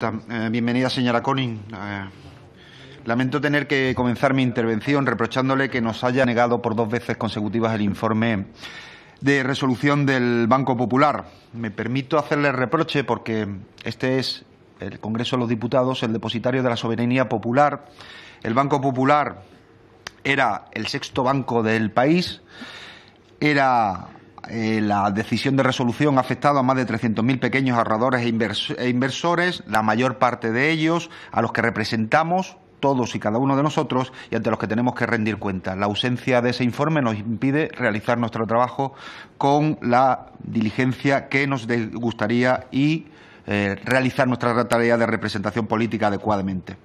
Eh, bienvenida, señora Conning. Eh, lamento tener que comenzar mi intervención reprochándole que nos haya negado por dos veces consecutivas el informe de resolución del Banco Popular. Me permito hacerle reproche porque este es el Congreso de los Diputados, el depositario de la soberanía popular. El Banco Popular era el sexto banco del país, era eh, la decisión de resolución ha afectado a más de 300.000 pequeños ahorradores e, e inversores, la mayor parte de ellos a los que representamos todos y cada uno de nosotros y ante los que tenemos que rendir cuentas. La ausencia de ese informe nos impide realizar nuestro trabajo con la diligencia que nos gustaría y eh, realizar nuestra tarea de representación política adecuadamente.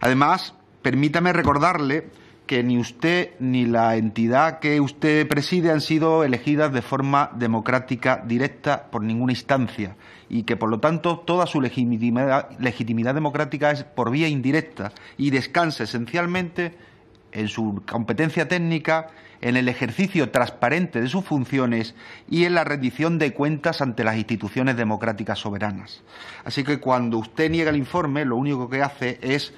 Además, permítame recordarle que ni usted ni la entidad que usted preside han sido elegidas de forma democrática directa por ninguna instancia y que, por lo tanto, toda su legitimidad, democrática es por vía indirecta y descansa esencialmente en su competencia técnica, en el ejercicio transparente de sus funciones y en la rendición de cuentas ante las instituciones democráticas soberanas. Así que cuando usted niega el informe, lo único que hace es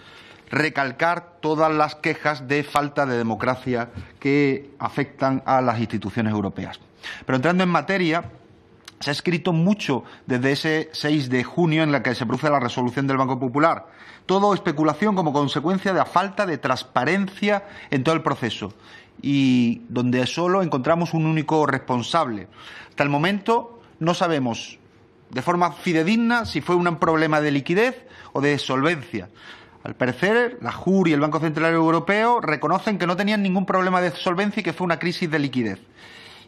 recalcar todas las quejas de falta de democracia que afectan a las instituciones europeas. Pero entrando en materia, se ha escrito mucho desde ese 6 de junio en la que se produce la resolución del Banco Popular. Todo especulación como consecuencia de la falta de transparencia en todo el proceso y donde solo encontramos un único responsable. Hasta el momento no sabemos de forma fidedigna si fue un problema de liquidez o de solvencia. Al parecer, la JUR y el Banco Central Europeo reconocen que no tenían ningún problema de solvencia y que fue una crisis de liquidez.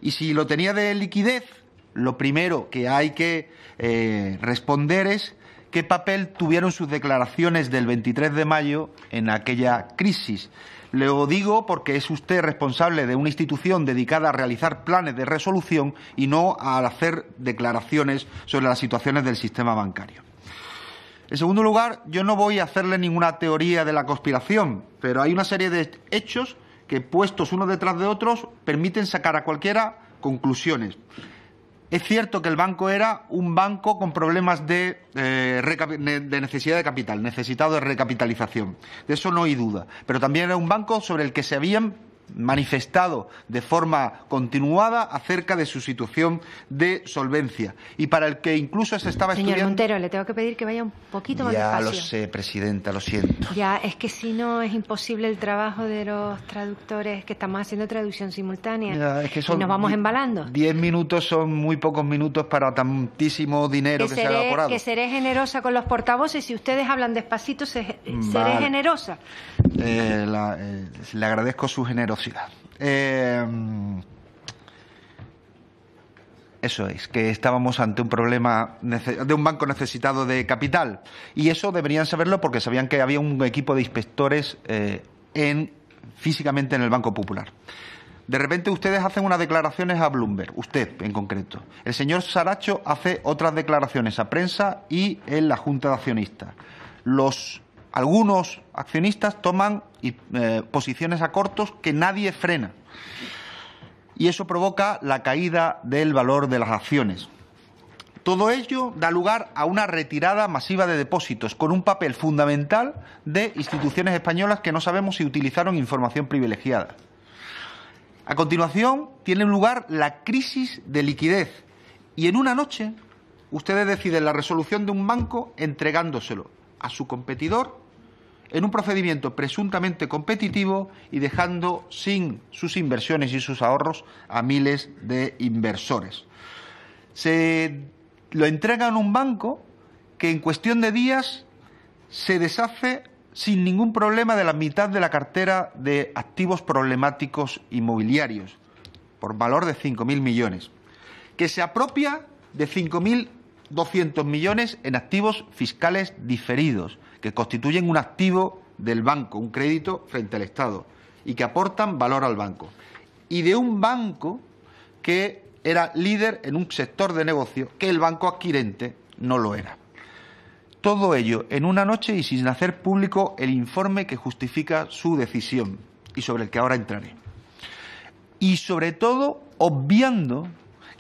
Y si lo tenía de liquidez, lo primero que hay que eh, responder es qué papel tuvieron sus declaraciones del 23 de mayo en aquella crisis. Lo digo porque es usted responsable de una institución dedicada a realizar planes de resolución y no a hacer declaraciones sobre las situaciones del sistema bancario. En segundo lugar, yo no voy a hacerle ninguna teoría de la conspiración, pero hay una serie de hechos que puestos unos detrás de otros permiten sacar a cualquiera conclusiones. Es cierto que el banco era un banco con problemas de, eh, de, necesidad de capital, necesitado de recapitalización. De eso no hay duda. Pero también era un banco sobre el que se habían manifestado de forma continuada acerca de su situación de solvencia y para el que incluso se estaba Señor Montero, le tengo que pedir que vaya un poquito más despacio. Ya lo sé, Presidenta, lo siento. Ya, es que si no es imposible el trabajo de los traductores que estamos haciendo traducción simultánea ya, es que son y nos vamos embalando. Diez minutos son muy pocos minutos para tantísimo dinero que, se ha evaporado. Que seré generosa con los portavoces, si ustedes hablan despacito mm, seré generosa. Eh, eh, le agradezco su generosidad. Eh, eso es, que estábamos ante un problema de un banco necesitado de capital. Y eso deberían saberlo porque sabían que había un equipo de inspectores en, físicamente en el Banco Popular. De repente ustedes hacen unas declaraciones a Bloomberg, usted en concreto. El señor Saracho hace otras declaraciones a prensa y en la Junta de Accionistas. Los algunos accionistas toman eh, posiciones a cortos que nadie frena. Y eso provoca la caída del valor de las acciones. Todo ello da lugar a una retirada masiva de depósitos, con un papel fundamental de instituciones españolas que no sabemos si utilizaron información privilegiada. A continuación, tiene lugar la crisis de liquidez y en una noche ustedes deciden la resolución de un banco entregándoselo a su competidor en un procedimiento presuntamente competitivo y dejando sin sus inversiones y sus ahorros a miles de inversores. Se lo entregan a un banco que en cuestión de días se deshace sin ningún problema de la mitad de la cartera de activos problemáticos inmobiliarios, por valor de 5.000 millones, que se apropia de 5.000 200 millones en activos fiscales diferidos, que constituyen un activo del banco, un crédito frente al Estado, y que aportan valor al banco. Y de un banco que era líder en un sector de negocio que el banco adquirente no lo era. Todo ello en una noche y sin hacer público el informe que justifica su decisión y sobre el que ahora entraré. Y sobre todo obviando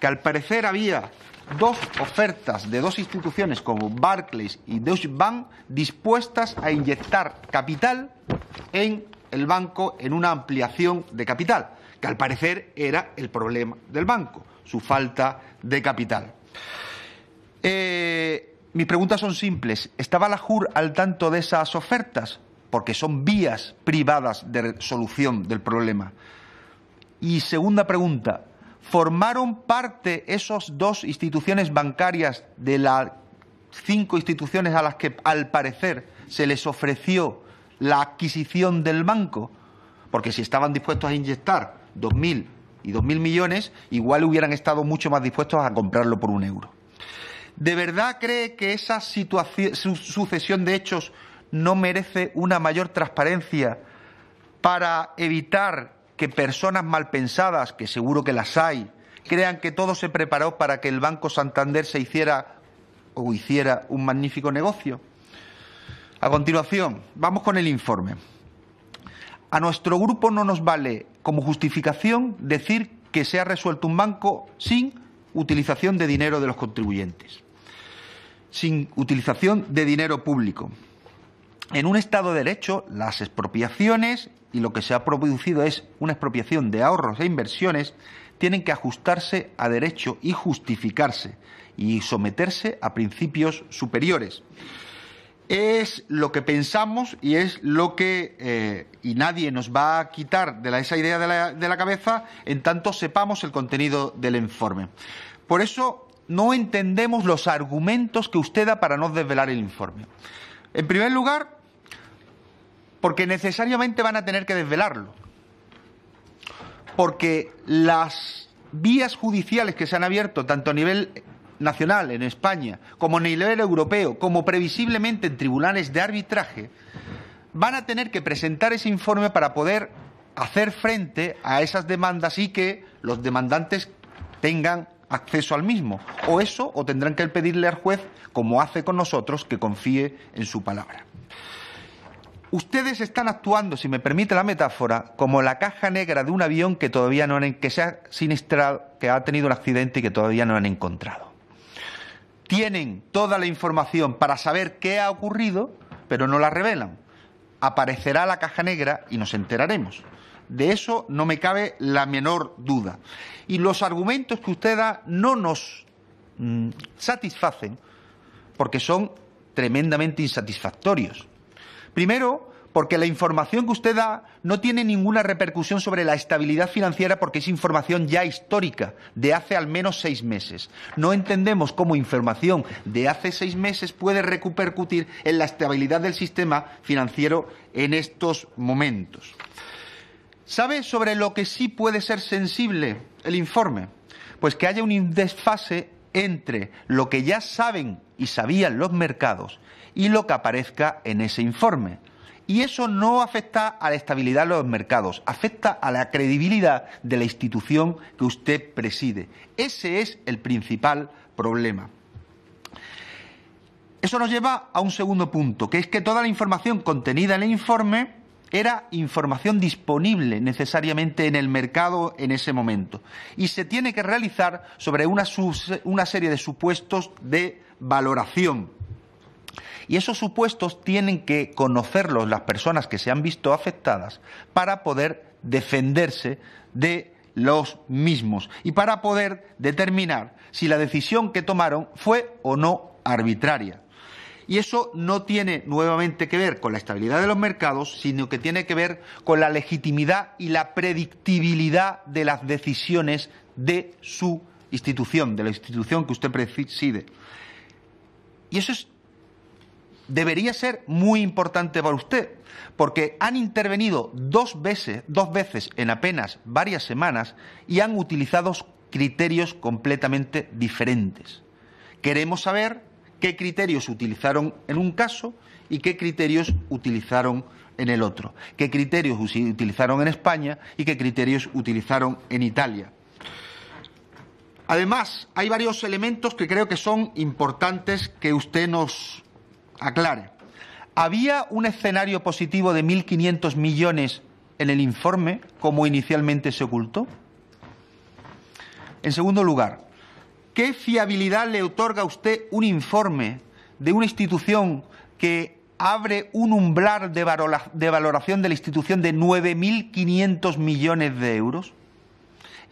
que al parecer había dos ofertas de dos instituciones como Barclays y Deutsche Bank dispuestas a inyectar capital en el banco en una ampliación de capital, que al parecer era el problema del banco, su falta de capital. Eh, mis preguntas son simples. ¿Estaba la JUR al tanto de esas ofertas? Porque son vías privadas de solución del problema. Y segunda pregunta, formaron parte esas dos instituciones bancarias de las cinco instituciones a las que al parecer se les ofreció la adquisición del banco, porque si estaban dispuestos a inyectar 2.000 y 2.000 millones, igual hubieran estado mucho más dispuestos a comprarlo por un euro. ¿De verdad cree que esa sucesión de hechos no merece una mayor transparencia para evitar que personas mal pensadas, que seguro que las hay, crean que todo se preparó para que el Banco Santander se hiciera o hiciera un magnífico negocio. A continuación, vamos con el informe. A nuestro grupo no nos vale como justificación decir que se ha resuelto un banco sin utilización de dinero de los contribuyentes, sin utilización de dinero público. En un Estado de Derecho, las expropiaciones y lo que se ha producido es una expropiación de ahorros e inversiones, tienen que ajustarse a derecho y justificarse y someterse a principios superiores. Es lo que pensamos y es lo que, eh, y nadie nos va a quitar de la, esa idea de la, de la cabeza en tanto sepamos el contenido del informe. Por eso no entendemos los argumentos que usted da para no desvelar el informe. En primer lugar, porque necesariamente van a tener que desvelarlo. Porque las vías judiciales que se han abierto, tanto a nivel nacional en España, como a nivel europeo, como previsiblemente en tribunales de arbitraje, van a tener que presentar ese informe para poder hacer frente a esas demandas y que los demandantes tengan acceso al mismo. O eso, o tendrán que pedirle al juez, como hace con nosotros, que confíe en su palabra. Ustedes están actuando, si me permite la metáfora, como la caja negra de un avión que todavía no que se ha que ha tenido un accidente y que todavía no han encontrado. Tienen toda la información para saber qué ha ocurrido, pero no la revelan. Aparecerá la caja negra y nos enteraremos. De eso no me cabe la menor duda. Y los argumentos que usted da no nos mm, satisfacen porque son tremendamente insatisfactorios. Primero, porque la información que usted da no tiene ninguna repercusión sobre la estabilidad financiera porque es información ya histórica, de hace al menos seis meses. No entendemos cómo información de hace seis meses puede repercutir en la estabilidad del sistema financiero en estos momentos. ¿Sabe sobre lo que sí puede ser sensible el informe? Pues que haya un desfase entre lo que ya saben y sabían los mercados y lo que aparezca en ese informe. Y eso no afecta a la estabilidad de los mercados, afecta a la credibilidad de la institución que usted preside. Ese es el principal problema. Eso nos lleva a un segundo punto, que es que toda la información contenida en el informe era información disponible necesariamente en el mercado en ese momento y se tiene que realizar sobre una, serie de supuestos de valoración. Y esos supuestos tienen que conocerlos las personas que se han visto afectadas para poder defenderse de los mismos y para poder determinar si la decisión que tomaron fue o no arbitraria. Y eso no tiene nuevamente que ver con la estabilidad de los mercados, sino que tiene que ver con la legitimidad y la predictibilidad de las decisiones de su institución, de la institución que usted preside. Y eso debería ser muy importante para usted, porque han intervenido dos veces, dos veces en apenas varias semanas y han utilizado criterios completamente diferentes. Queremos saber qué criterios utilizaron en un caso y qué criterios utilizaron en el otro, qué criterios utilizaron en España y qué criterios utilizaron en Italia. Además, hay varios elementos que creo que son importantes que usted nos aclare. ¿Había un escenario positivo de 1.500 millones en el informe, como inicialmente se ocultó? En segundo lugar, ¿Qué fiabilidad le otorga a usted un informe de una institución que abre un umbral de, valoración de la institución de 9.500 millones de euros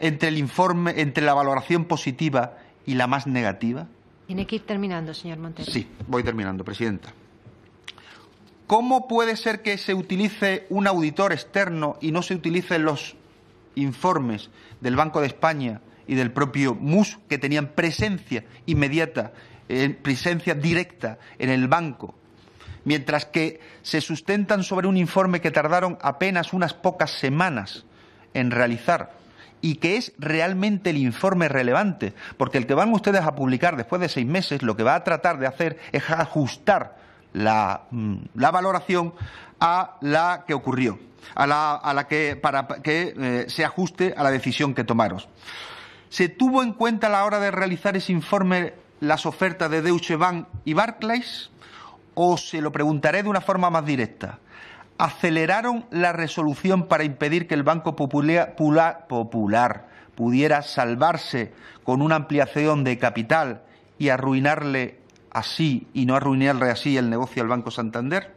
entre el informe, entre la valoración positiva y la más negativa? Tiene que ir terminando, señor Montero. Sí, voy terminando, presidenta. ¿Cómo puede ser que se utilice un auditor externo y no se utilicen los informes del Banco de España y del propio MUS, que tenían presencia inmediata, eh, presencia directa en el banco, mientras que se sustentan sobre un informe que tardaron apenas unas pocas semanas en realizar y que es realmente el informe relevante, porque el que van ustedes a publicar después de seis meses lo que va a tratar de hacer es ajustar la, mm, valoración a la que ocurrió, a la, que, para que eh, se ajuste a la decisión que tomaron. ¿Se tuvo en cuenta a la hora de realizar ese informe las ofertas de Deutsche Bank y Barclays? O se lo preguntaré de una forma más directa. ¿Aceleraron la resolución para impedir que el Banco Popular, pudiera salvarse con una ampliación de capital y arruinarle así y no arruinarle así el negocio al Banco Santander?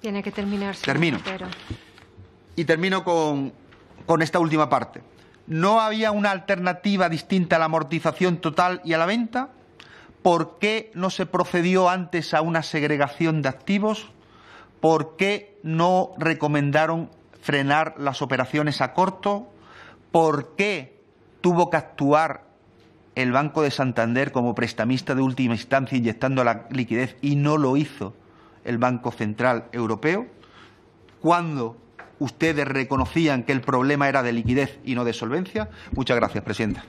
Tiene que terminarse. Termino. Y termino con esta última parte. ¿No había una alternativa distinta a la amortización total y a la venta? ¿Por qué no se procedió antes a una segregación de activos? ¿Por qué no recomendaron frenar las operaciones a corto? ¿Por qué tuvo que actuar el Banco de Santander como prestamista de última instancia inyectando la liquidez y no lo hizo el Banco Central Europeo? ¿Cuándo ustedes reconocían que el problema era de liquidez y no de solvencia? Muchas gracias, Presidenta.